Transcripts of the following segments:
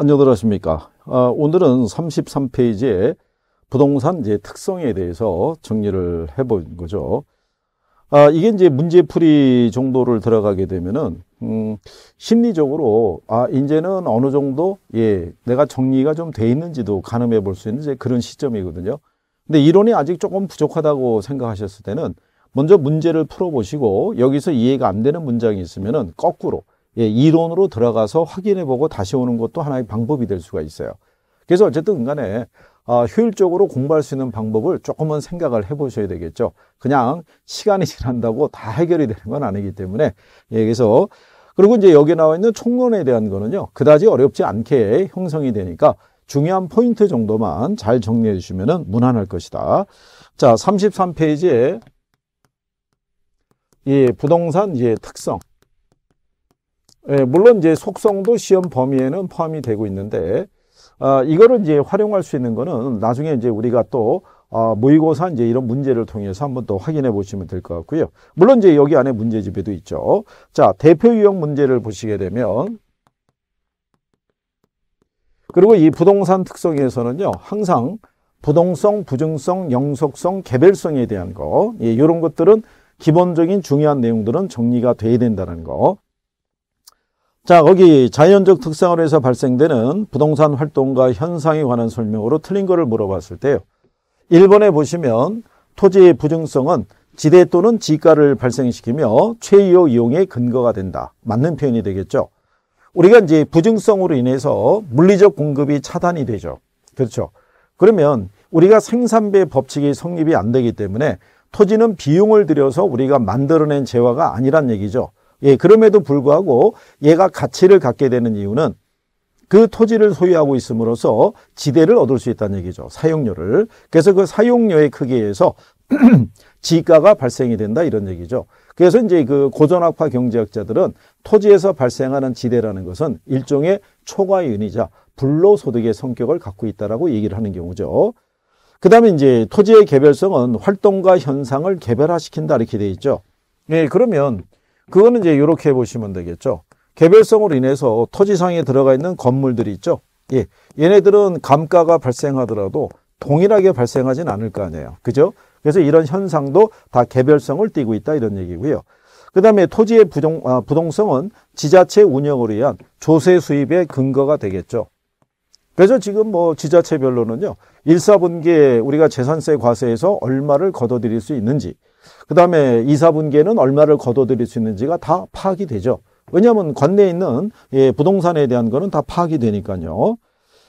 안녕들 하십니까 아, 오늘은 33페이지에 부동산 이제 특성에 대해서 정리를 해본 거죠 아, 이게 이제 문제풀이 정도를 들어가게 되면은 음, 심리적으로 아 이제는 어느 정도 예 내가 정리가 좀 돼 있는지도 가늠해 볼 수 있는 이제 그런 시점이거든요 근데 이론이 아직 조금 부족하다고 생각하셨을 때는 먼저 문제를 풀어보시고 여기서 이해가 안 되는 문장이 있으면은 거꾸로 예, 이론으로 들어가서 확인해보고 다시 오는 것도 하나의 방법이 될 수가 있어요. 그래서 어쨌든 간에 어, 효율적으로 공부할 수 있는 방법을 조금은 생각을 해보셔야 되겠죠. 그냥 시간이 지난다고 다 해결이 되는 건 아니기 때문에 예, 그래서 그리고 이제 여기 나와 있는 총론에 대한 거는요 그다지 어렵지 않게 형성이 되니까 중요한 포인트 정도만 잘 정리해 주시면 무난할 것이다. 자, 33페이지에 예, 부동산 예, 특성 예, 물론 이제 속성도 시험 범위에는 포함이 되고 있는데 아, 이거를 이제 활용할 수 있는 거는 나중에 이제 우리가 또 아, 모의고사 이제 이런 문제를 통해서 한번 더 확인해 보시면 될 것 같고요. 물론 이제 여기 안에 문제집에도 있죠. 자, 대표 유형 문제를 보시게 되면 그리고 이 부동산 특성에서는요. 항상 부동성, 부증성, 영속성, 개별성에 대한 거 예, 이런 것들은 기본적인 중요한 내용들은 정리가 돼야 된다는 거 자, 거기 자연적 특성으로 해서 발생되는 부동산 활동과 현상에 관한 설명으로 틀린 거를 물어봤을 때요. 1번에 보시면 토지의 부정성은 지대 또는 지가를 발생시키며 최요 이용의 근거가 된다. 맞는 표현이 되겠죠. 우리가 이제 부정성으로 인해서 물리적 공급이 차단이 되죠. 그렇죠. 그러면 우리가 생산배 법칙이 성립이 안 되기 때문에 토지는 비용을 들여서 우리가 만들어낸 재화가 아니란 얘기죠. 예, 그럼에도 불구하고 얘가 가치를 갖게 되는 이유는 그 토지를 소유하고 있음으로써 지대를 얻을 수 있다는 얘기죠. 사용료를. 그래서 그 사용료의 크기에서 지가가 발생이 된다 이런 얘기죠. 그래서 이제 그 고전학파 경제학자들은 토지에서 발생하는 지대라는 것은 일종의 초과윤이자 불로소득의 성격을 갖고 있다라고 얘기를 하는 경우죠. 그 다음에 이제 토지의 개별성은 활동과 현상을 개별화시킨다 이렇게 돼 있죠. 예, 그러면 그거는 이제 이렇게 보시면 되겠죠. 개별성으로 인해서 토지상에 들어가 있는 건물들이 있죠. 예, 얘네들은 감가가 발생하더라도 동일하게 발생하진 않을 거 아니에요. 그죠? 그래서 이런 현상도 다 개별성을 띠고 있다 이런 얘기고요. 그 다음에 토지의 부동, 아, 부동성은 지자체 운영을위한 조세 수입의 근거가 되겠죠. 그래서 지금 뭐 지자체별로는요. 1, 사분기에 우리가 재산세 과세에서 얼마를 거둬들일수 있는지 그 다음에 이사분계는 얼마를 거둬들일수 있는지가 다 파악이 되죠. 왜냐하면 관내에 있는 예, 부동산에 대한 거는 다 파악이 되니까요.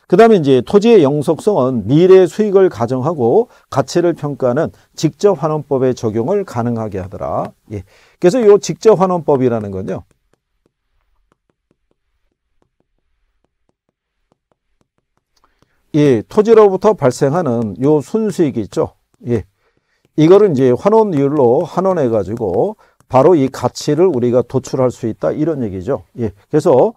그 다음에 이제 토지의 영속성은 미래 수익을 가정하고 가치를 평가하는 직접환원법의 적용을 가능하게 하더라. 예. 그래서 이 직접환원법이라는 건요. 예, 토지로부터 발생하는 요 순수익이 있죠. 예. 이거를 이제 환원율로 환원해 가지고 바로 이 가치를 우리가 도출할 수 있다 이런 얘기죠. 예. 그래서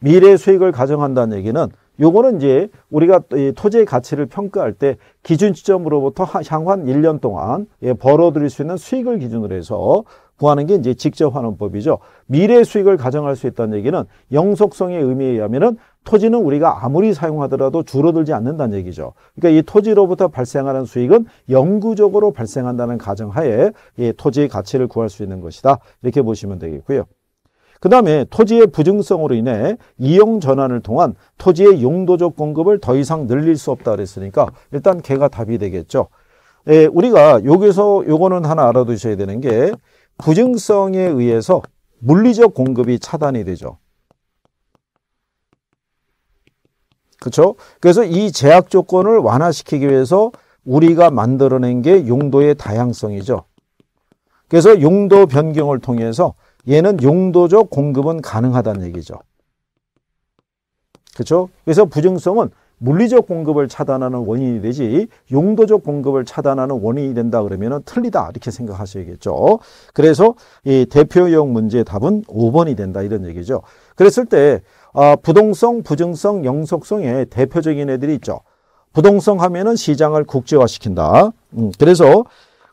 미래 수익을 가정한다는 얘기는 요거는 이제 우리가 이 토지의 가치를 평가할 때 기준 지점으로부터 향후한 1년 동안 예, 벌어들일 수 있는 수익을 기준으로 해서 구하는 게 이제 직접 환원법이죠. 미래 수익을 가정할 수 있다는 얘기는 영속성의 의미에 의하면은 토지는 우리가 아무리 사용하더라도 줄어들지 않는다는 얘기죠. 그러니까 이 토지로부터 발생하는 수익은 영구적으로 발생한다는 가정하에 이 토지의 가치를 구할 수 있는 것이다. 이렇게 보시면 되겠고요. 그 다음에 토지의 부증성으로 인해 이용 전환을 통한 토지의 용도적 공급을 더 이상 늘릴 수 없다 그랬으니까 일단 개가 답이 되겠죠. 예, 우리가 여기서 요거는 하나 알아두셔야 되는 게 부증성에 의해서 물리적 공급이 차단이 되죠. 그렇죠? 그래서 이 제약 조건을 완화시키기 위해서 우리가 만들어낸 게 용도의 다양성이죠. 그래서 용도 변경을 통해서 얘는 용도적 공급은 가능하다는 얘기죠. 그렇죠? 그래서 부정성은 물리적 공급을 차단하는 원인이 되지 용도적 공급을 차단하는 원인이 된다 그러면 틀리다 이렇게 생각하셔야겠죠. 그래서 이 대표형 문제의 답은 5번이 된다 이런 얘기죠. 그랬을 때 아, 부동성, 부증성, 영속성의 대표적인 애들이 있죠. 부동성 하면은 시장을 국제화시킨다. 음, 그래서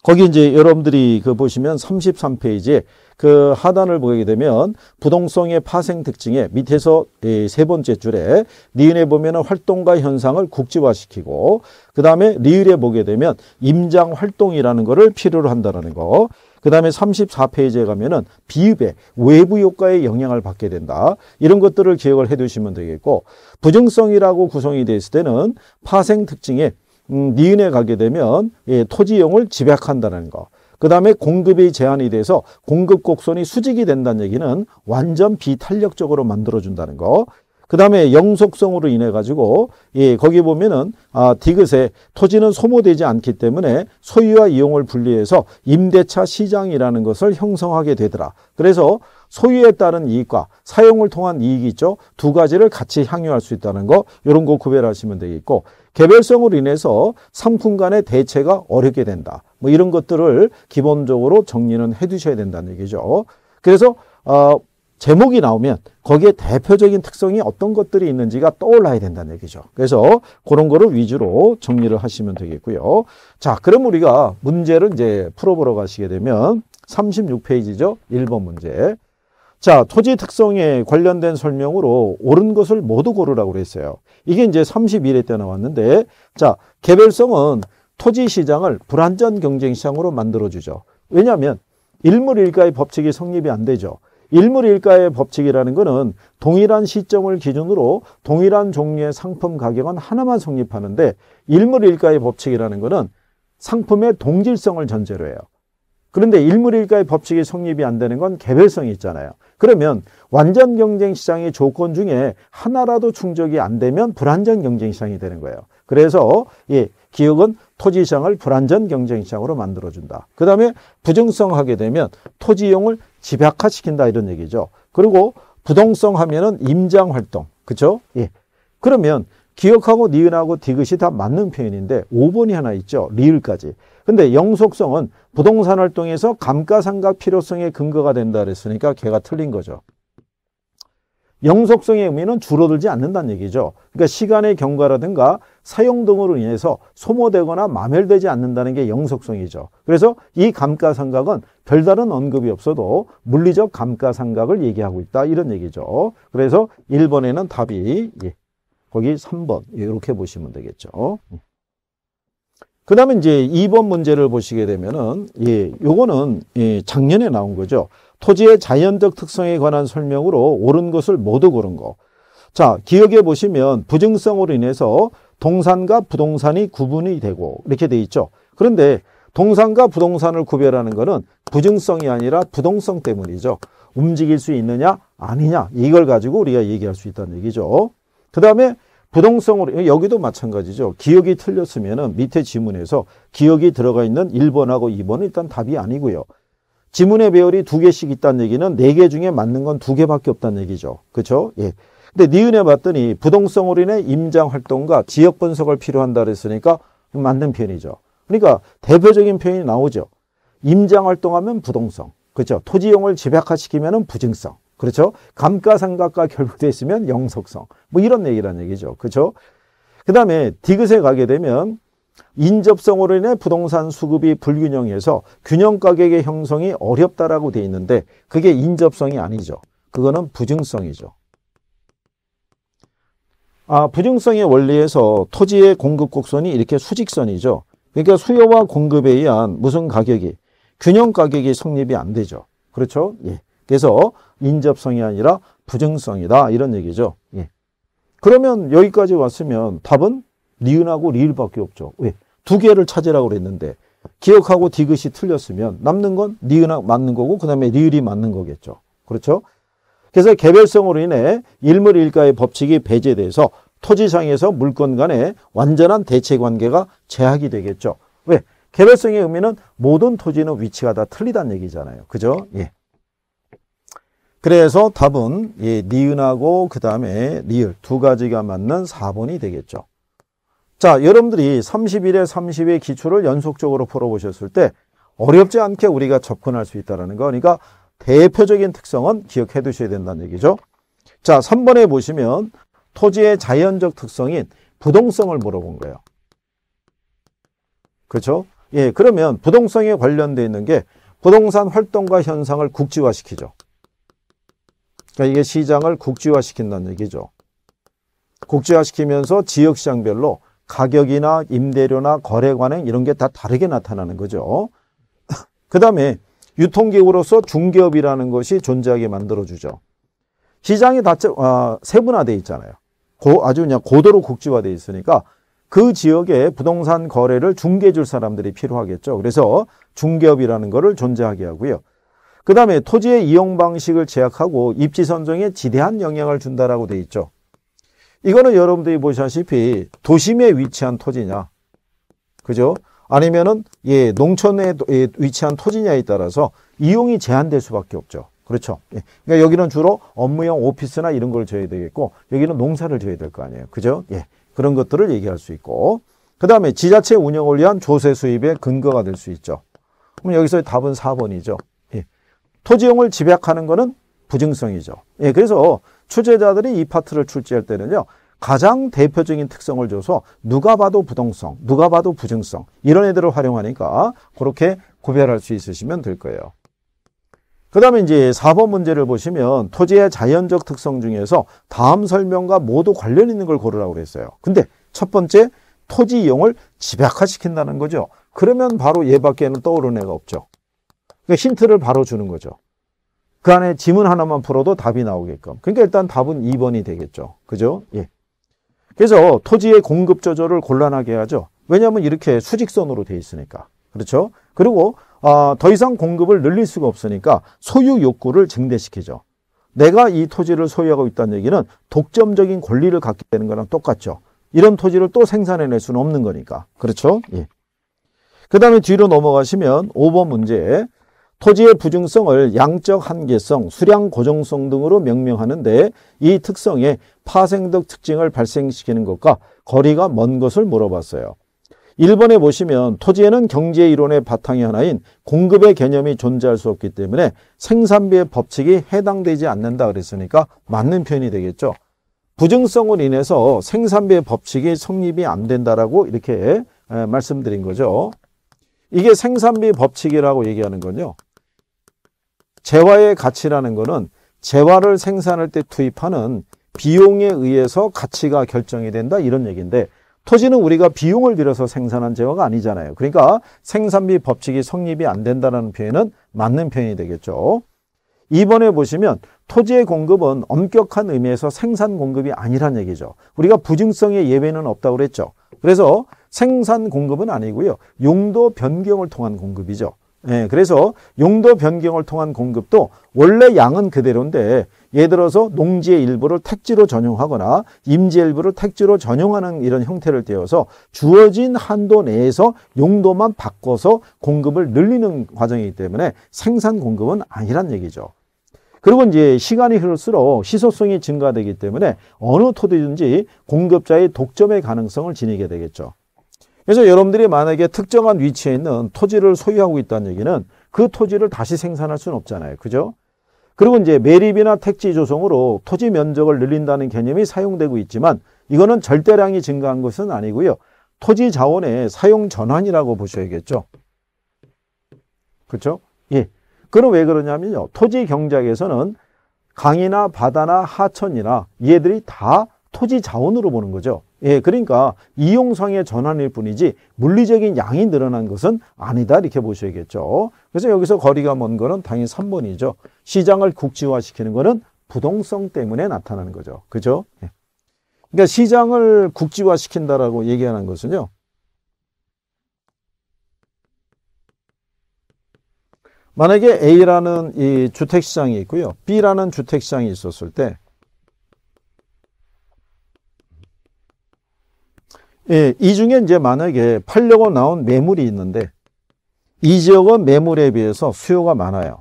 거기 이제 여러분들이 그 보시면 33페이지 그 하단을 보게 되면 부동성의 파생 특징에 밑에서 예, 세 번째 줄에 니은에 보면은 활동과 현상을 국제화시키고 그 다음에 리을에 보게 되면 임장 활동이라는 거를 필요로 한다라는 거. 그 다음에 34페이지에 가면은 비읍의 외부 효과에 영향을 받게 된다. 이런 것들을 기억을 해 두시면 되겠고 부정성이라고 구성이 돼 있을 때는 파생 특징에 음, 니은에 가게 되면 예, 토지용을 집약한다는 거. 그 다음에 공급이 제한이 돼서 공급 곡선이 수직이 된다는 얘기는 완전 비탄력적으로 만들어준다는 거. 그 다음에 영속성으로 인해 가지고 예, 거기 보면은 아, 디귿에 토지는 소모되지 않기 때문에 소유와 이용을 분리해서 임대차 시장이라는 것을 형성하게 되더라. 그래서 소유에 따른 이익과 사용을 통한 이익이 있죠. 두 가지를 같이 향유할 수 있다는 거 이런 거 구별하시면 되겠고 개별성으로 인해서 상품 간의 대체가 어렵게 된다. 뭐 이런 것들을 기본적으로 정리는 해 두셔야 된다는 얘기죠. 그래서 어, 제목이 나오면 거기에 대표적인 특성이 어떤 것들이 있는지가 떠올라야 된다는 얘기죠. 그래서 그런 거를 위주로 정리를 하시면 되겠고요. 자, 그럼 우리가 문제를 이제 풀어보러 가시게 되면 36페이지죠. 1번 문제. 자, 토지 특성에 관련된 설명으로 옳은 것을 모두 고르라고 그랬어요. 이게 이제 31회 때 나왔는데 자, 개별성은 토지 시장을 불안전 경쟁 시장으로 만들어주죠. 왜냐하면 일물일가의 법칙이 성립이 안 되죠. 일물일가의 법칙이라는 것은 동일한 시점을 기준으로 동일한 종류의 상품 가격은 하나만 성립하는데 일물일가의 법칙이라는 것은 상품의 동질성을 전제로 해요. 그런데 일물일가의 법칙이 성립이 안 되는 건 개별성이 있잖아요. 그러면 완전 경쟁 시장의 조건 중에 하나라도 충족이 안 되면 불완전 경쟁 시장이 되는 거예요. 그래서 예, 기업은 토지 시장을 불완전 경쟁 시장으로 만들어 준다. 그다음에 부정성하게 되면 토지용을 집약화시킨다 이런 얘기죠. 그리고 부동성 하면은 임장 활동. 그렇죠? 예. 그러면 기억하고 니은하고 디귿이 다 맞는 표현인데 5번이 하나 있죠. 리을까지. 근데 영속성은 부동산 활동에서 감가상각 필요성의 근거가 된다 그랬으니까 걔가 틀린 거죠. 영속성의 의미는 줄어들지 않는다는 얘기죠. 그러니까 시간의 경과라든가 사용 등으로 인해서 소모되거나 마멸되지 않는다는 게 영속성이죠. 그래서 이 감가상각은 별다른 언급이 없어도 물리적 감가상각을 얘기하고 있다 이런 얘기죠. 그래서 1번에는 답이 예, 거기 3번 이렇게 보시면 되겠죠. 예. 그 다음에 이제 2번 문제를 보시게 되면은 예, 요거는 예, 작년에 나온 거죠. 토지의 자연적 특성에 관한 설명으로 옳은 것을 모두 고른 거. 자, 기억해 보시면 부증성으로 인해서 동산과 부동산이 구분이 되고 이렇게 돼 있죠. 그런데 동산과 부동산을 구별하는 것은 부증성이 아니라 부동성 때문이죠. 움직일 수 있느냐 아니냐 이걸 가지고 우리가 얘기할 수 있다는 얘기죠. 그 다음에 부동성으로 여기도 마찬가지죠. 기억이 틀렸으면 밑에 지문에서 기억이 들어가 있는 1번하고 2번은 일단 답이 아니고요. 지문의 배열이 두 개씩 있다는 얘기는 네 개 중에 맞는 건 두 개밖에 없다는 얘기죠. 그렇죠? 예. 근데 니은에 봤더니 부동성으로 인해 임장 활동과 지역 분석을 필요한다 그랬으니까 맞는 표현이죠. 그러니까 대표적인 표현이 나오죠. 임장 활동하면 부동성. 그렇죠? 토지용을 집약화시키면 부증성. 그렇죠? 감가상각과 결부되어 있으면 영속성. 뭐 이런 얘기란 얘기죠. 그렇죠? 그 다음에 디귿에 가게 되면 인접성으로 인해 부동산 수급이 불균형해서 균형 가격의 형성이 어렵다라고 돼 있는데 그게 인접성이 아니죠. 그거는 부증성이죠. 아, 부증성의 원리에서 토지의 공급 곡선이 이렇게 수직선이죠. 그러니까 수요와 공급에 의한 무슨 가격이 균형 가격이 성립이 안 되죠. 그렇죠? 예. 그래서 인접성이 아니라 부증성이다 이런 얘기죠. 예. 그러면 여기까지 왔으면 답은 니은하고 리을밖에 없죠. 왜? 두 개를 찾으라고 그랬는데 기억하고 디귿이 틀렸으면 남는 건 니은하고 맞는 거고 그다음에 리을이 맞는 거겠죠. 그렇죠? 그래서 개별성으로 인해 일물일가의 법칙이 배제돼서 토지상에서 물건 간의 완전한 대체관계가 제약이 되겠죠. 왜? 개별성의 의미는 모든 토지는 위치가 다 틀리다는 얘기잖아요. 그죠? 예. 그래서 답은 예, 니은하고 그 다음에 리을 두 가지가 맞는 4번이 되겠죠. 자, 여러분들이 30일에 30의 기출을 연속적으로 풀어보셨을 때 어렵지 않게 우리가 접근할 수 있다는 거. 그러니까 대표적인 특성은 기억해 두셔야 된다는 얘기죠. 자, 3번에 보시면 토지의 자연적 특성인 부동성을 물어본 거예요. 그렇죠? 예, 그러면 부동성에 관련되어 있는 게 부동산 활동과 현상을 국지화시키죠. 그러니까 이게 시장을 국지화시킨다는 얘기죠. 국지화시키면서 지역시장별로 가격이나 임대료나 거래 관행 이런 게 다 다르게 나타나는 거죠. 그 다음에 유통기구로서 중개업이라는 것이 존재하게 만들어주죠. 시장이 다세분화되어 아, 있잖아요. 고, 아주 그냥 고도로 국지화되어 있으니까 그 지역에 부동산 거래를 중개해 줄 사람들이 필요하겠죠. 그래서 중개업이라는 것을 존재하게 하고요. 그 다음에 토지의 이용 방식을 제약하고 입지 선정에 지대한 영향을 준다라고 돼 있죠. 이거는 여러분들이 보시다시피 도심에 위치한 토지냐. 그죠? 아니면은 예, 농촌에 예, 위치한 토지냐에 따라서 이용이 제한될 수밖에 없죠. 그렇죠. 예. 그러니까 여기는 주로 업무용 오피스나 이런 걸 줘야 되겠고 여기는 농사를 줘야 될 거 아니에요. 그죠? 예. 그런 것들을 얘기할 수 있고 그다음에 지자체 운영을 위한 조세 수입의 근거가 될 수 있죠. 그럼 여기서 답은 4번이죠. 예. 토지용을 집약하는 거는 부증성이죠. 예. 그래서 출제자들이이 파트를 출제할 때는요. 가장 대표적인 특성을 줘서 누가 봐도 부동성, 누가 봐도 부증성 이런 애들을 활용하니까 그렇게 구별할 수 있으시면 될 거예요. 그 다음에 이제 4번 문제를 보시면 토지의 자연적 특성 중에서 다음 설명과 모두 관련 있는 걸 고르라고 그랬어요. 근데 첫 번째 토지 이용을 집약화시킨다는 거죠. 그러면 바로 얘밖에는 떠오르는 애가 없죠. 그러니까 힌트를 바로 주는 거죠. 그 안에 지문 하나만 풀어도 답이 나오게끔. 그러니까 일단 답은 2번이 되겠죠. 그죠? 예. 그래서 토지의 공급 조절을 곤란하게 하죠. 왜냐하면 이렇게 수직선으로 돼 있으니까. 그렇죠? 그리고 어, 더 이상 공급을 늘릴 수가 없으니까 소유 욕구를 증대시키죠. 내가 이 토지를 소유하고 있다는 얘기는 독점적인 권리를 갖게 되는 거랑 똑같죠. 이런 토지를 또 생산해낼 수는 없는 거니까. 그렇죠? 예. 그 다음에 뒤로 넘어가시면 5번 문제에 토지의 부중성을 양적 한계성, 수량 고정성 등으로 명명하는데 이 특성에 파생적 특징을 발생시키는 것과 거리가 먼 것을 물어봤어요. 1번에 보시면 토지에는 경제 이론의 바탕이 하나인 공급의 개념이 존재할 수 없기 때문에 생산비의 법칙이 해당되지 않는다 그랬으니까 맞는 표현이 되겠죠. 부증성으 인해서 생산비의 법칙이 성립이 안 된다라고 이렇게 말씀드린 거죠. 이게 생산비 법칙이라고 얘기하는 건요. 재화의 가치라는 것은 재화를 생산할 때 투입하는 비용에 의해서 가치가 결정이 된다 이런 얘기인데 토지는 우리가 비용을 들여서 생산한 재화가 아니잖아요. 그러니까 생산비 법칙이 성립이 안 된다는 표현은 맞는 표현이 되겠죠. 이번에 보시면 토지의 공급은 엄격한 의미에서 생산 공급이 아니란 얘기죠. 우리가 부증성의 예외는 없다고 그랬죠. 그래서 생산 공급은 아니고요. 용도 변경을 통한 공급이죠. 예, 그래서 용도 변경을 통한 공급도 원래 양은 그대로인데 예를 들어서 농지의 일부를 택지로 전용하거나 임지 일부를 택지로 전용하는 이런 형태를 띄어서 주어진 한도 내에서 용도만 바꿔서 공급을 늘리는 과정이기 때문에 생산 공급은 아니란 얘기죠. 그리고 이제 시간이 흐를수록 시소성이 증가되기 때문에 어느 토대든지 공급자의 독점의 가능성을 지니게 되겠죠. 그래서 여러분들이 만약에 특정한 위치에 있는 토지를 소유하고 있다는 얘기는 그 토지를 다시 생산할 수는 없잖아요. 그죠? 그리고 이제 매립이나 택지 조성으로 토지 면적을 늘린다는 개념이 사용되고 있지만 이거는 절대량이 증가한 것은 아니고요. 토지 자원의 사용 전환이라고 보셔야겠죠. 그렇죠? 예. 그럼 왜 그러냐면요. 토지 경작에서는 강이나 바다나 하천이나 얘들이 다 토지 자원으로 보는 거죠. 예, 그러니까 이용상의 전환일 뿐이지 물리적인 양이 늘어난 것은 아니다 이렇게 보셔야겠죠. 그래서 여기서 거리가 먼 거는 당연히 3번이죠. 시장을 국지화시키는 거는 부동성 때문에 나타나는 거죠. 그죠? 예. 그러니까 시장을 국지화시킨다라고 얘기하는 것은요. 만약에 A라는 이 주택시장이 있고요. B라는 주택시장이 있었을 때 예, 이 중에 이제 만약에 팔려고 나온 매물이 있는데 이 지역은 매물에 비해서 수요가 많아요.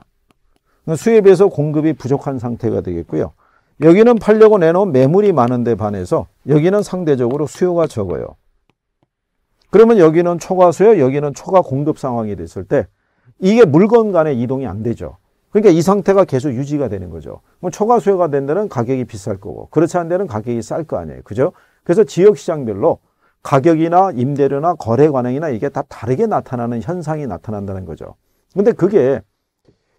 그러니까 수요에 비해서 공급이 부족한 상태가 되겠고요. 여기는 팔려고 내놓은 매물이 많은데 반해서 여기는 상대적으로 수요가 적어요. 그러면 여기는 초과 수요, 여기는 초과 공급 상황이 됐을 때 이게 물건 간의 이동이 안 되죠. 그러니까 이 상태가 계속 유지가 되는 거죠. 그럼 초과 수요가 된 데는 가격이 비쌀 거고 그렇지 않은 데는 가격이 쌀 거 아니에요. 그죠? 그래서 지역 시장별로 가격이나 임대료나 거래 관행이나 이게 다 다르게 나타나는 현상이 나타난다는 거죠. 근데 그게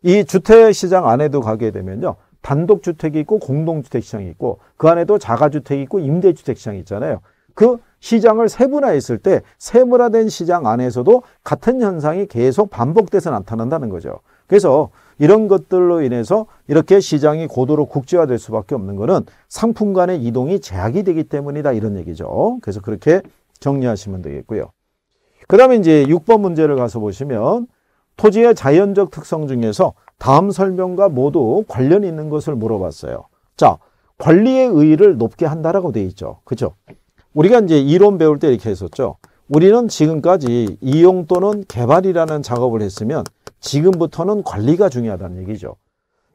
이 주택시장 안에도 가게 되면요. 단독주택이 있고 공동주택시장이 있고 그 안에도 자가주택이 있고 임대주택시장이 있잖아요. 그 시장을 세분화했을 때 세분화된 시장 안에서도 같은 현상이 계속 반복돼서 나타난다는 거죠. 그래서 이런 것들로 인해서 이렇게 시장이 고도로 국제화될 수밖에 없는 것은 상품 간의 이동이 제약이 되기 때문이다 이런 얘기죠. 그래서 그렇게 정리하시면 되겠고요. 그 다음에 이제 6번 문제를 가서 보시면 토지의 자연적 특성 중에서 다음 설명과 모두 관련 있는 것을 물어봤어요. 자, 관리의 의의를 높게 한다라고 돼 있죠. 그죠? 우리가 이제 이론 배울 때 이렇게 했었죠. 우리는 지금까지 이용 또는 개발이라는 작업을 했으면 지금부터는 관리가 중요하다는 얘기죠.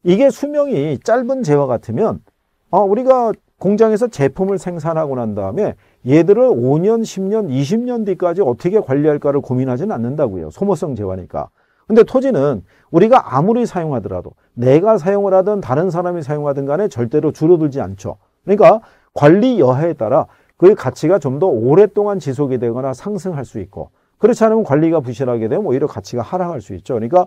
이게 수명이 짧은 재화 같으면 어, 우리가 공장에서 제품을 생산하고 난 다음에 얘들을 5년, 10년, 20년 뒤까지 어떻게 관리할까를 고민하진 않는다고요. 소모성 재화니까. 근데 토지는 우리가 아무리 사용하더라도 내가 사용을 하든 다른 사람이 사용하든 간에 절대로 줄어들지 않죠. 그러니까 관리 여하에 따라 그의 가치가 좀 더 오랫동안 지속이 되거나 상승할 수 있고 그렇지 않으면 관리가 부실하게 되면 오히려 가치가 하락할 수 있죠. 그러니까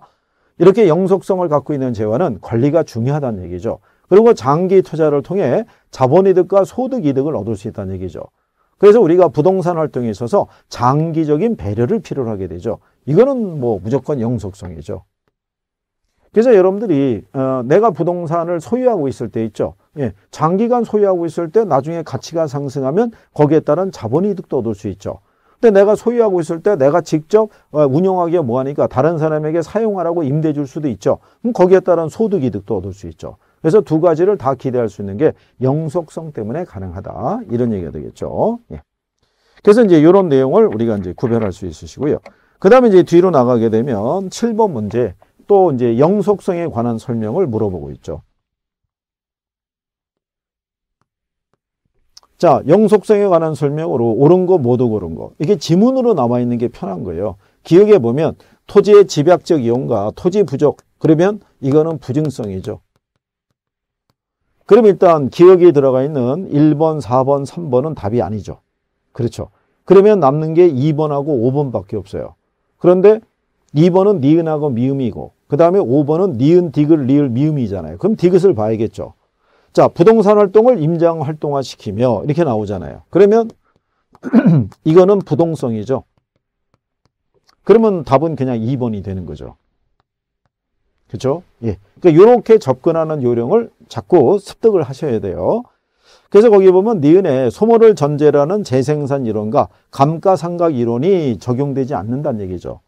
이렇게 영속성을 갖고 있는 재화는 관리가 중요하다는 얘기죠. 그리고 장기 투자를 통해 자본이득과 소득이득을 얻을 수 있다는 얘기죠. 그래서 우리가 부동산 활동에 있어서 장기적인 배려를 필요로 하게 되죠. 이거는 뭐 무조건 영속성이죠. 그래서 여러분들이 어, 내가 부동산을 소유하고 있을 때 있죠. 예, 장기간 소유하고 있을 때 나중에 가치가 상승하면 거기에 따른 자본이득도 얻을 수 있죠. 근데 내가 소유하고 있을 때 내가 직접 어, 운영하기가 뭐하니까 다른 사람에게 사용하라고 임대해 줄 수도 있죠. 그럼 거기에 따른 소득 이득도 얻을 수 있죠. 그래서 두 가지를 다 기대할 수 있는 게 영속성 때문에 가능하다. 이런 얘기가 되겠죠. 예. 그래서 이제 이런 내용을 우리가 이제 구별할 수 있으시고요. 그 다음에 이제 뒤로 나가게 되면 7번 문제 또 이제 영속성에 관한 설명을 물어보고 있죠. 자, 영속성에 관한 설명으로 옳은 거, 모두 옳은 거. 이게 지문으로 남아 있는 게 편한 거예요. 기억해 보면 토지의 집약적 이용과 토지 부족. 그러면 이거는 부증성이죠. 그럼 일단 기억이 들어가 있는 1번, 4번, 3번은 답이 아니죠. 그렇죠. 그러면 남는 게 2번하고 5번밖에 없어요. 그런데 2번은 니은하고 미음이고 그 다음에 5번은 니은, 디귿, 리을, 미음이잖아요. 그럼 디귿을 봐야겠죠. 자, 부동산 활동을 임장 활동화시키며 이렇게 나오잖아요. 그러면 이거는 부동성이죠. 그러면 답은 그냥 2번이 되는 거죠. 그렇죠? 예. 그러니까 이렇게 접근하는 요령을 자꾸 습득을 하셔야 돼요. 그래서 거기 보면 니은에 소모를 전제라는 재생산 이론과 감가상각 이론이 적용되지 않는다는 얘기죠.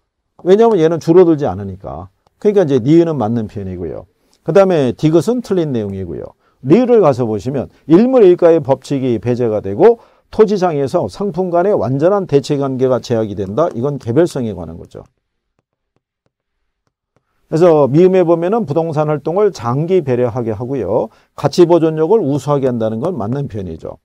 왜냐하면 얘는 줄어들지 않으니까. 그러니까 이제 니은은 맞는 표현이고요. 그 다음에 디귿은 틀린 내용이고요. 리을 가서 보시면 일물일가의 법칙이 배제가 되고 토지상에서 상품 간의 완전한 대체관계가 제약이 된다. 이건 개별성에 관한 거죠. 그래서 미음에 보면은 부동산 활동을 장기 배려하게 하고요. 가치 보존력을 우수하게 한다는 건 맞는 편이죠.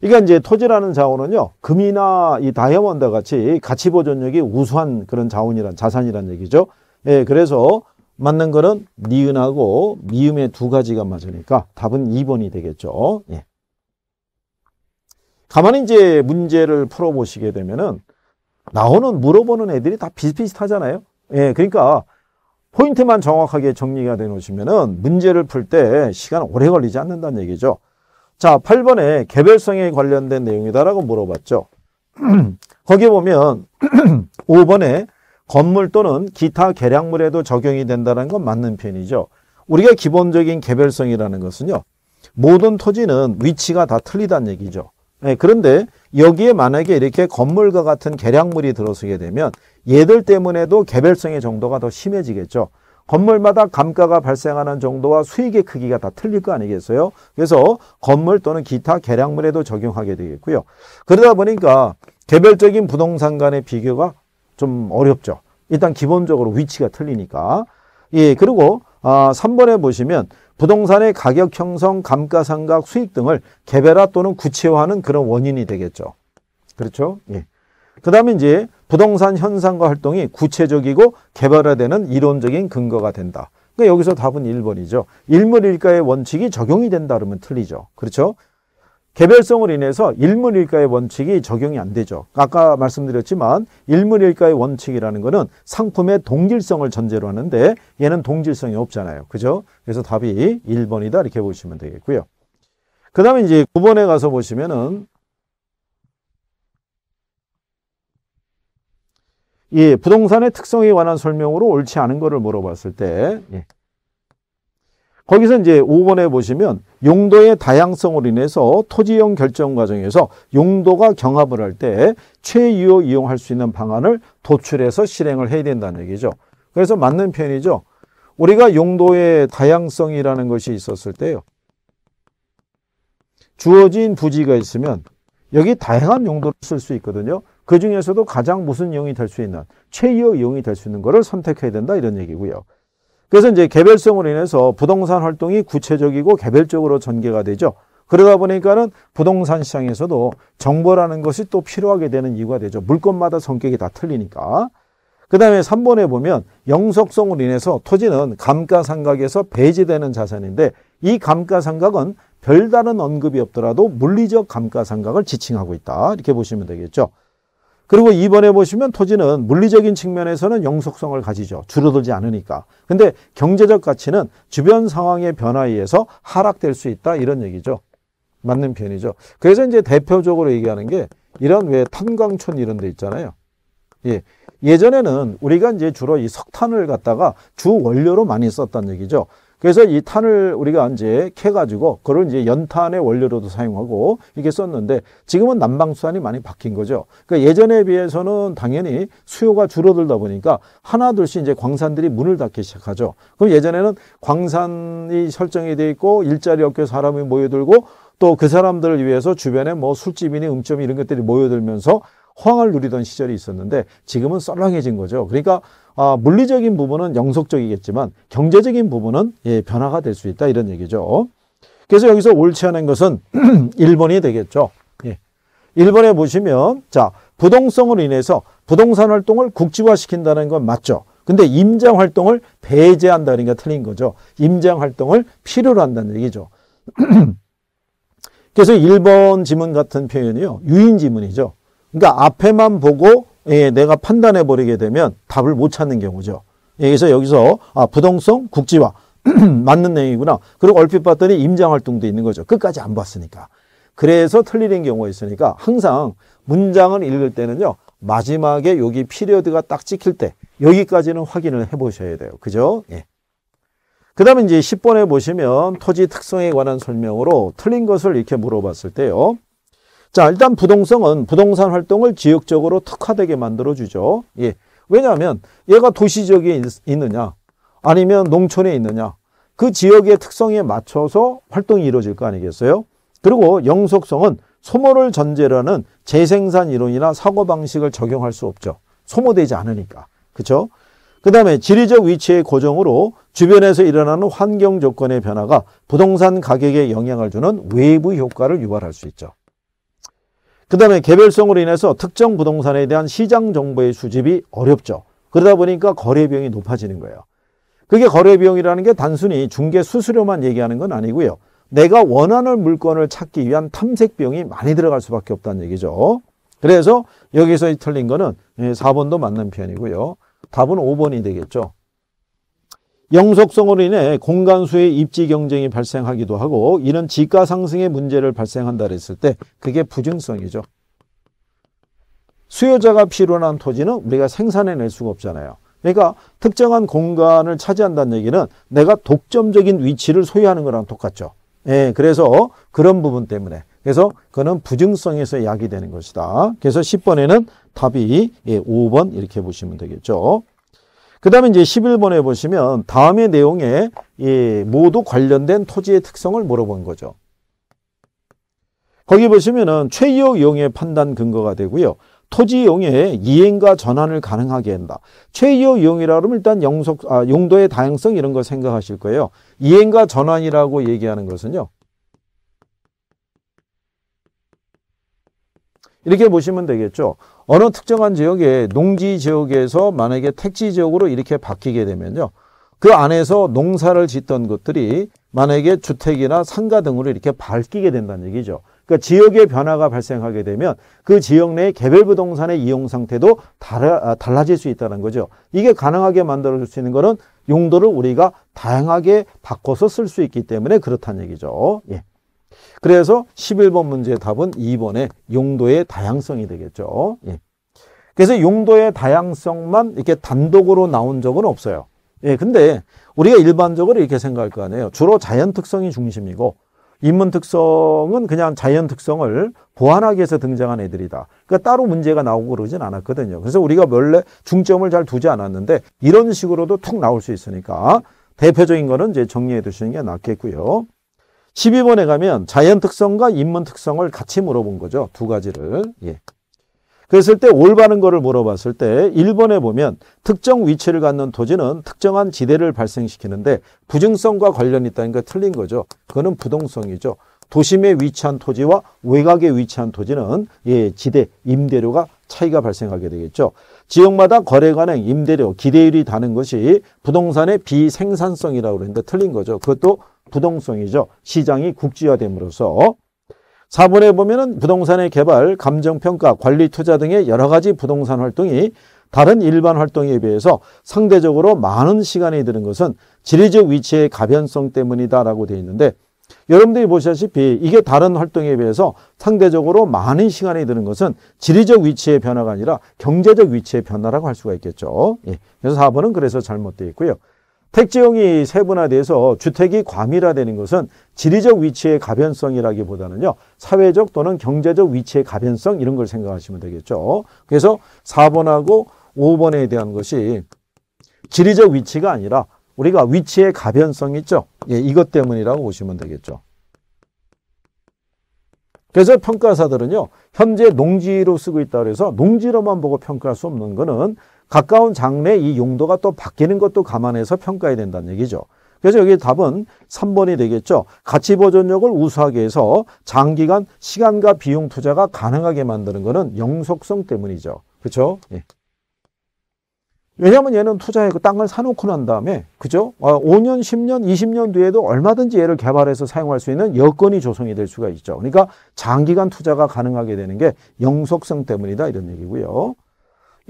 그러 이제 토지라는 자원은요. 금이나 이 다이아몬드 같이 가치 보존력이 우수한 그런 자원이란 자산이란 얘기죠. 예, 그래서 맞는 거는 니은하고 미음의 두 가지가 맞으니까 답은 2번이 되겠죠. 예. 가만히 이제 문제를 풀어보시게 되면은 나오는 물어보는 애들이 다 비슷비슷하잖아요. 예, 그러니까 포인트만 정확하게 정리가 되 놓으시면은 문제를 풀 때 시간 오래 걸리지 않는다는 얘기죠. 자, 8번에 개별성에 관련된 내용이다라고 물어봤죠. 거기에 보면 5번에 건물 또는 기타 계량물에도 적용이 된다는 건 맞는 편이죠. 우리가 기본적인 개별성이라는 것은요. 모든 토지는 위치가 다 틀리다는 얘기죠. 네, 그런데 여기에 만약에 이렇게 건물과 같은 계량물이 들어서게 되면 얘들 때문에도 개별성의 정도가 더 심해지겠죠. 건물마다 감가가 발생하는 정도와 수익의 크기가 다 틀릴 거 아니겠어요? 그래서 건물 또는 기타 계량물에도 적용하게 되겠고요. 그러다 보니까 개별적인 부동산 간의 비교가 좀 어렵죠. 일단 기본적으로 위치가 틀리니까. 예, 그리고 아, 3번에 보시면 부동산의 가격 형성, 감가상각, 수익 등을 개별화 또는 구체화하는 그런 원인이 되겠죠. 그렇죠? 예. 그 다음에 이제 부동산 현상과 활동이 구체적이고 개발화되는 이론적인 근거가 된다. 그러니까 여기서 답은 1번이죠. 일물일가의 원칙이 적용이 된다 그러면 틀리죠. 그렇죠? 개별성으로 인해서 일문일가의 원칙이 적용이 안 되죠. 아까 말씀드렸지만 일문일가의 원칙이라는 것은 상품의 동질성을 전제로 하는데 얘는 동질성이 없잖아요. 그죠? 그래서 답이 1번이다 이렇게 보시면 되겠고요. 그 다음에 이제 9번에 가서 보시면은 예, 부동산의 특성에 관한 설명으로 옳지 않은 것을 물어봤을 때 예. 거기서 이제 5번에 보시면 용도의 다양성으로 인해서 토지용 결정 과정에서 용도가 경합을 할 때 최유효 이용할 수 있는 방안을 도출해서 실행을 해야 된다는 얘기죠. 그래서 맞는 편이죠. 우리가 용도의 다양성이라는 것이 있었을 때요. 주어진 부지가 있으면 여기 다양한 용도를 쓸 수 있거든요. 그 중에서도 가장 무슨 용이 될 수 있는 최유효 용이 될 수 있는 것을 선택해야 된다 이런 얘기고요. 그래서 이제 개별성으로 인해서 부동산 활동이 구체적이고 개별적으로 전개가 되죠. 그러다 보니까는 부동산 시장에서도 정보라는 것이 또 필요하게 되는 이유가 되죠. 물건마다 성격이 다 틀리니까. 그 다음에 3번에 보면 영속성으로 인해서 토지는 감가상각에서 배제되는 자산인데 이 감가상각은 별다른 언급이 없더라도 물리적 감가상각을 지칭하고 있다. 이렇게 보시면 되겠죠. 그리고 이번에 보시면 토지는 물리적인 측면에서는 영속성을 가지죠. 줄어들지 않으니까. 근데 경제적 가치는 주변 상황의 변화에 의해서 하락될 수 있다 이런 얘기죠. 맞는 편이죠. 그래서 이제 대표적으로 얘기하는 게 이런 왜 탄광촌 이런 데 있잖아요. 예. 예전에는 우리가 이제 주로 이 석탄을 갖다가 주 원료로 많이 썼단 얘기죠. 그래서 이 탄을 우리가 이제 캐가지고 그걸 이제 연탄의 원료로도 사용하고 이게 렇 썼는데 지금은 난방수단이 많이 바뀐 거죠. 그러니까 예전에 비해서는 당연히 수요가 줄어들다 보니까 하나둘씩 이제 광산들이 문을 닫기 시작하죠. 그럼 예전에는 광산이 설정이 돼 있고 일자리 없게 사람이 모여들고 또 그 사람들을 위해서 주변에 뭐 술집이니 음점 이런 이 것들이 모여들면서 황을 누리던 시절이 있었는데 지금은 썰렁해진 거죠. 그러니까 아, 물리적인 부분은 영속적이겠지만 경제적인 부분은 예, 변화가 될 수 있다 이런 얘기죠. 그래서 여기서 옳지 않은 것은 1번이 되겠죠. 예. 1번에 보시면 자부동성을 인해서 부동산 활동을 국지화시킨다는 건 맞죠. 근데 임장 활동을 배제한다는 게 그러니까 틀린 거죠. 임장 활동을 필요로 한다는 얘기죠. 그래서 1번 지문 같은 표현이요. 유인 지문이죠. 그러니까 앞에만 보고 예, 내가 판단해 버리게 되면 답을 못 찾는 경우죠. 예, 그래서 여기서 아, 부동성 국지화 맞는 내용이구나. 그리고 얼핏 봤더니 임장 활동도 있는 거죠. 끝까지 안 봤으니까. 그래서 틀리는 경우가 있으니까 항상 문장을 읽을 때는요. 마지막에 여기 피리어드가 딱 찍힐 때 여기까지는 확인을 해 보셔야 돼요. 그죠? 예. 그 다음에 이제 10번에 보시면 토지 특성에 관한 설명으로 틀린 것을 이렇게 물어봤을 때요. 자, 일단 부동성은 부동산 활동을 지역적으로 특화되게 만들어주죠. 예. 왜냐하면 얘가 도시적역에 있느냐 아니면 농촌에 있느냐 그 지역의 특성에 맞춰서 활동이 이루어질 거 아니겠어요? 그리고 영속성은 소모를 전제라는 재생산 이론이나 사고방식을 적용할 수 없죠. 소모되지 않으니까. 그쵸그 다음에 지리적 위치의 고정으로 주변에서 일어나는 환경 조건의 변화가 부동산 가격에 영향을 주는 외부 효과를 유발할 수 있죠. 그 다음에 개별성으로 인해서 특정 부동산에 대한 시장 정보의 수집이 어렵죠. 그러다 보니까 거래 비용이 높아지는 거예요. 그게 거래 비용이라는 게 단순히 중개 수수료만 얘기하는 건 아니고요. 내가 원하는 물건을 찾기 위한 탐색 비용이 많이 들어갈 수밖에 없다는 얘기죠. 그래서 여기서 틀린 거는 4번도 예, 맞는 편이고요. 답은 5번이 되겠죠. 영속성으로 인해 공간수의 입지 경쟁이 발생하기도 하고 이런 지가 상승의 문제를 발생한다 그랬을 때 그게 부증성이죠. 수요자가 필요한 토지는 우리가 생산해낼 수가 없잖아요. 그러니까 특정한 공간을 차지한다는 얘기는 내가 독점적인 위치를 소유하는 거랑 똑같죠. 예, 그래서 그런 부분 때문에 그래서 그는 거 부증성에서 약이 되는 것이다. 그래서 10번에는 답이 예, 5번 이렇게 보시면 되겠죠. 그 다음에 이제 11번에 보시면 다음의 내용에 예, 모두 관련된 토지의 특성을 물어본 거죠. 거기 보시면은 최이호 용의 판단 근거가 되고요. 토지 용의 이행과 전환을 가능하게 한다. 최이호 용이라 그러면 일단 영속, 아, 용도의 다양성 이런 걸 생각하실 거예요. 이행과 전환이라고 얘기하는 것은요. 이렇게 보시면 되겠죠. 어느 특정한 지역에 농지 지역에서 만약에 택지 지역으로 이렇게 바뀌게 되면요. 그 안에서 농사를 짓던 것들이 만약에 주택이나 상가 등으로 이렇게 밝히게 된다는 얘기죠. 그러니까 지역의 변화가 발생하게 되면 그 지역 내 개별 부동산의 이용 상태도 달아, 달라질 수 있다는 거죠. 이게 가능하게 만들어줄 수 있는 거는 용도를 우리가 다양하게 바꿔서 쓸 수 있기 때문에 그렇다는 얘기죠. 예. 그래서 11번 문제의 답은 2번에 용도의 다양성이 되겠죠. 예. 그래서 용도의 다양성만 이렇게 단독으로 나온 적은 없어요. 예, 근데 우리가 일반적으로 이렇게 생각할 거 아니에요. 주로 자연 특성이 중심이고 인문 특성은 그냥 자연 특성을 보완하기 위해서 등장한 애들이다. 그러니까 따로 문제가 나오고 그러진 않았거든요. 그래서 우리가 원래 중점을 잘 두지 않았는데 이런 식으로도 툭 나올 수 있으니까 대표적인 거는 이제 정리해 두시는 게 낫겠고요. 12번에 가면 자연 특성과 인문 특성을 같이 물어본 거죠. 두 가지를. 예. 그랬을 때 올바른 거를 물어봤을 때 1번에 보면 특정 위치를 갖는 토지는 특정한 지대를 발생시키는데 부증성과 관련이 있다는 게 틀린 거죠. 그거는 부동성이죠. 도심에 위치한 토지와 외곽에 위치한 토지는 예, 지대, 임대료가 차이가 발생하게 되겠죠. 지역마다 거래 관행, 임대료, 기대율이 다른 것이 부동산의 비생산성이라고 그러는데 틀린 거죠. 그것도 부동성이죠. 시장이 국지화됨으로써 4번에 보면 은 부동산의 개발, 감정평가, 관리 투자 등의 여러 가지 부동산 활동이 다른 일반 활동에 비해서 상대적으로 많은 시간이 드는 것은 지리적 위치의 가변성 때문이다라고 되어 있는데 여러분들이 보시다시피 이게 다른 활동에 비해서 상대적으로 많은 시간이 드는 것은 지리적 위치의 변화가 아니라 경제적 위치의 변화라고 할 수가 있겠죠. 예. 그래서 4번은 그래서 잘못되어 있고요. 택지용이 세분화돼서 주택이 과밀화되는 것은 지리적 위치의 가변성이라기보다는요. 사회적 또는 경제적 위치의 가변성 이런 걸 생각하시면 되겠죠. 그래서 4번하고 5번에 대한 것이 지리적 위치가 아니라 우리가 위치의 가변성이 있죠. 예, 이것 때문이라고 보시면 되겠죠. 그래서 평가사들은요. 현재 농지로 쓰고 있다 그래서 농지로만 보고 평가할 수 없는 거는 가까운 장래 이 용도가 또 바뀌는 것도 감안해서 평가해야 된다는 얘기죠. 그래서 여기 답은 3번이 되겠죠. 가치 보존력을 우수하게 해서 장기간 시간과 비용 투자가 가능하게 만드는 것은 영속성 때문이죠. 그렇죠? 예. 왜냐하면 얘는 투자해그 땅을 사놓고 난 다음에 그죠? 5년, 10년, 20년 뒤에도 얼마든지 얘를 개발해서 사용할 수 있는 여건이 조성이 될 수가 있죠. 그러니까 장기간 투자가 가능하게 되는 게 영속성 때문이다 이런 얘기고요.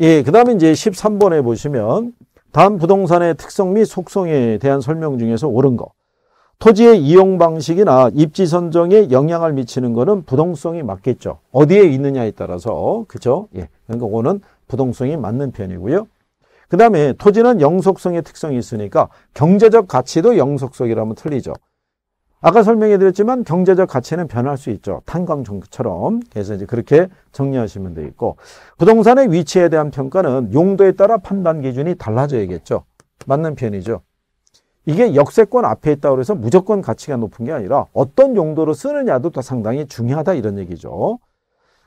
예, 그다음에 이제 13번에 보시면 다음 부동산의 특성 및 속성에 대한 설명 중에서 옳은 거. 토지의 이용 방식이나 입지 선정에 영향을 미치는 거는 부동성이 맞겠죠. 어디에 있느냐에 따라서 그죠? 예. 그러니까 그거는 부동성이 맞는 편이고요. 그 다음에 토지는 영속성의 특성이 있으니까 경제적 가치도 영속성이라면 틀리죠. 아까 설명해 드렸지만 경제적 가치는 변할 수 있죠. 탄광종처럼. 교 그래서 이제 그렇게 정리하시면 되겠고 부동산의 위치에 대한 평가는 용도에 따라 판단 기준이 달라져야겠죠. 맞는 편이죠. 이게 역세권 앞에 있다고 해서 무조건 가치가 높은 게 아니라 어떤 용도로 쓰느냐도 다 상당히 중요하다 이런 얘기죠.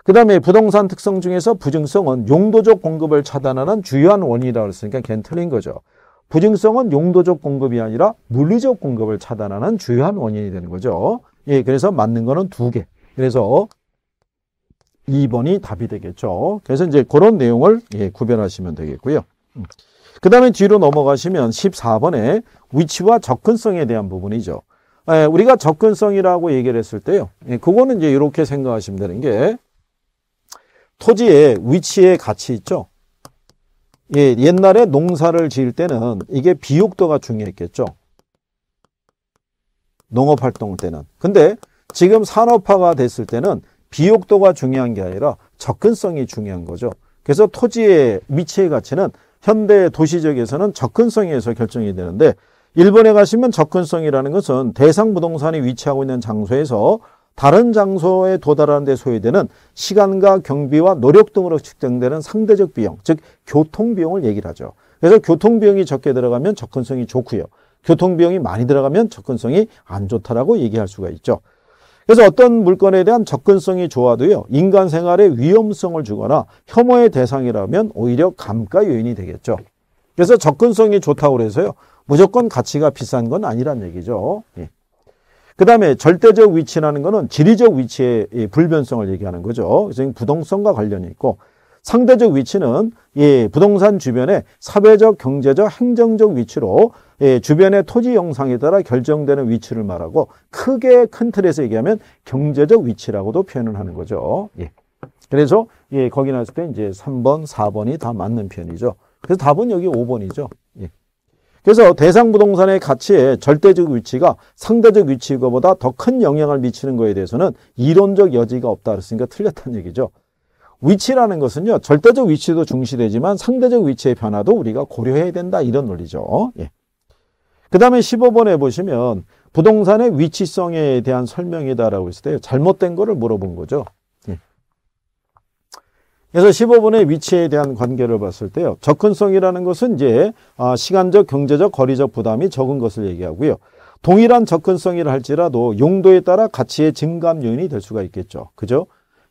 그 다음에 부동산 특성 중에서 부증성은 용도적 공급을 차단하는 주요한 원인이라고 했으니까 걘 틀린 거죠. 부증성은 용도적 공급이 아니라 물리적 공급을 차단하는 주요한 원인이 되는 거죠. 예, 그래서 맞는 거는 두 개. 그래서 2번이 답이 되겠죠. 그래서 이제 그런 내용을 예, 구별하시면 되겠고요. 음. 그 다음에 뒤로 넘어가시면 14번에 위치와 접근성에 대한 부분이죠. 예, 우리가 접근성이라고 얘기를 했을 때요. 예, 그거는 이제 이렇게 생각하시면 되는 게 토지의 위치의 가치 있죠. 예, 옛날에 농사를 지을 때는 이게 비옥도가 중요했겠죠. 농업활동 때는. 근데 지금 산업화가 됐을 때는 비옥도가 중요한 게 아니라 접근성이 중요한 거죠. 그래서 토지의 위치의 가치는 현대 도시적에서는 접근성에서 결정이 되는데 일본에 가시면 접근성이라는 것은 대상 부동산이 위치하고 있는 장소에서 다른 장소에 도달하는 데 소요되는 시간과 경비와 노력 등으로 측정되는 상대적 비용, 즉 교통 비용을 얘기를 하죠. 그래서 교통 비용이 적게 들어가면 접근성이 좋고요. 교통 비용이 많이 들어가면 접근성이 안 좋다라고 얘기할 수가 있죠. 그래서 어떤 물건에 대한 접근성이 좋아도요. 인간 생활에 위험성을 주거나 혐오의 대상이라면 오히려 감가 요인이 되겠죠. 그래서 접근성이 좋다고 해서요. 무조건 가치가 비싼 건 아니란 얘기죠. 예. 그 다음에 절대적 위치라는 것은 지리적 위치의 불변성을 얘기하는 거죠. 그래서 부동성과 관련이 있고 상대적 위치는 예, 부동산 주변의 사회적, 경제적, 행정적 위치로 예, 주변의 토지 영상에 따라 결정되는 위치를 말하고 크게 큰 틀에서 얘기하면 경제적 위치라고도 표현을 하는 거죠. 예. 그래서 예, 거기 나왔을 때 이제 3번, 4번이 다 맞는 편이죠. 그래서 답은 여기 5번이죠. 그래서 대상 부동산의 가치에 절대적 위치가 상대적 위치보다 더 큰 영향을 미치는 것에 대해서는 이론적 여지가 없다 그랬으니까 틀렸다는 얘기죠. 위치라는 것은요. 절대적 위치도 중시되지만 상대적 위치의 변화도 우리가 고려해야 된다 이런 논리죠. 예. 그 다음에 15번에 보시면 부동산의 위치성에 대한 설명이다라고 했을 때 잘못된 거를 물어본 거죠. 그래서 15분의 위치에 대한 관계를 봤을 때요. 접근성이라는 것은 이제 아, 시간적, 경제적, 거리적 부담이 적은 것을 얘기하고요. 동일한 접근성이라 할지라도 용도에 따라 가치의 증감 요인이 될 수가 있겠죠. 그죠?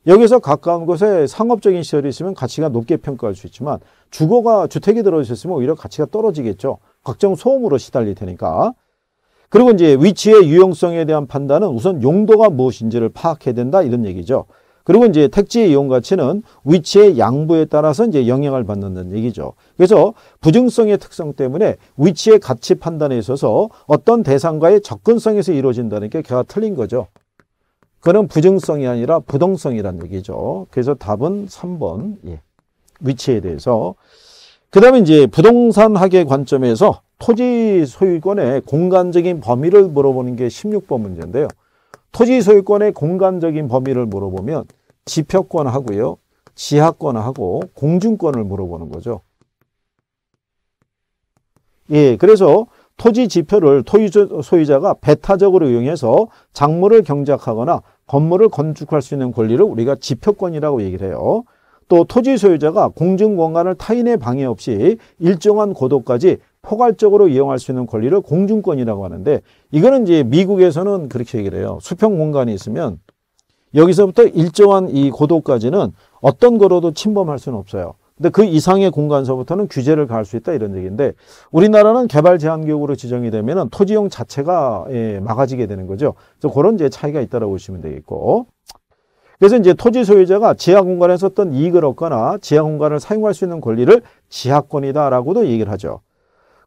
여기서 가까운 곳에 상업적인 시설이 있으면 가치가 높게 평가할 수 있지만 주거가 주택이 들어있었으면 오히려 가치가 떨어지겠죠. 각종 소음으로 시달릴 테니까. 그리고 이제 위치의 유용성에 대한 판단은 우선 용도가 무엇인지를 파악해야 된다 이런 얘기죠. 그리고 이제 택지 이용 가치는 위치의 양부에 따라서 이제 영향을 받는다는 얘기죠. 그래서 부정성의 특성 때문에 위치의 가치 판단에 있어서 어떤 대상과의 접근성에서 이루어진다는 게 결과 틀린 거죠. 그는 부정성이 아니라 부동성이라는 얘기죠. 그래서 답은 3번 예. 위치에 대해서 그 다음에 이제 부동산학의 관점에서 토지 소유권의 공간적인 범위를 물어보는 게 16번 문제인데요. 토지 소유권의 공간적인 범위를 물어보면 지표권하고요. 지하권하고 공중권을 물어보는 거죠. 예, 그래서 토지 지표를 토지 소유자가 배타적으로 이용해서 작물을 경작하거나 건물을 건축할 수 있는 권리를 우리가 지표권이라고 얘기를 해요. 또 토지 소유자가 공중 공간을 타인의 방해 없이 일정한 고도까지 포괄적으로 이용할 수 있는 권리를 공중권이라고 하는데 이거는 이제 미국에서는 그렇게 얘기를 해요. 수평 공간이 있으면 여기서부터 일정한 이 고도까지는 어떤 거로도 침범할 수는 없어요. 근데 그 이상의 공간서부터는 규제를 가할 수 있다 이런 얘기인데 우리나라는 개발 제한 구역으로 지정이 되면은 토지용 자체가 예, 막아지게 되는 거죠. 그래서 그런 이제 차이가 있다라고 보시면 되겠고. 그래서 이제 토지 소유자가 지하 공간에서 어떤 이익을 얻거나 지하 공간을 사용할 수 있는 권리를 지하권이다라고도 얘기를 하죠.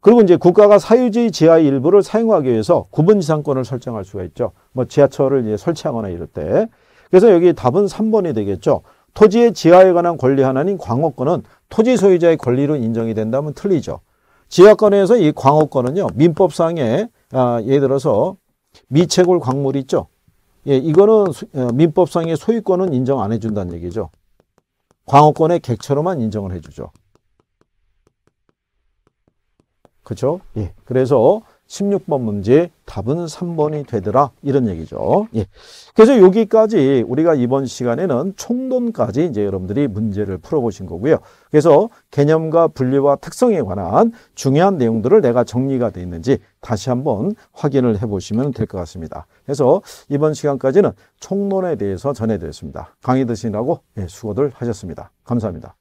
그리고 이제 국가가 사유지 지하 일부를 사용하기 위해서 구분지상권을 설정할 수가 있죠. 뭐 지하철을 이제 설치하거나 이럴 때. 그래서 여기 답은 3번이 되겠죠. 토지의 지하에 관한 권리 하나인 광호권은 토지 소유자의 권리로 인정이 된다면 틀리죠. 지하권에서 이 광호권은요. 민법상에 아, 예를 들어서 미채굴 광물 있죠. 예, 이거는 어, 민법상의 소유권은 인정 안 해준다는 얘기죠. 광호권의 객체로만 인정을 해주죠. 그렇죠? 예. 그래서 16번 문제 답은 3번이 되더라 이런 얘기죠. 예. 그래서 여기까지 우리가 이번 시간에는 총론까지 이제 여러분들이 문제를 풀어보신 거고요. 그래서 개념과 분류와 특성에 관한 중요한 내용들을 내가 정리가 돼 있는지 다시 한번 확인을 해보시면 될 것 같습니다. 그래서 이번 시간까지는 총론에 대해서 전해드렸습니다. 강의 드시느라고 예, 수고들 하셨습니다. 감사합니다.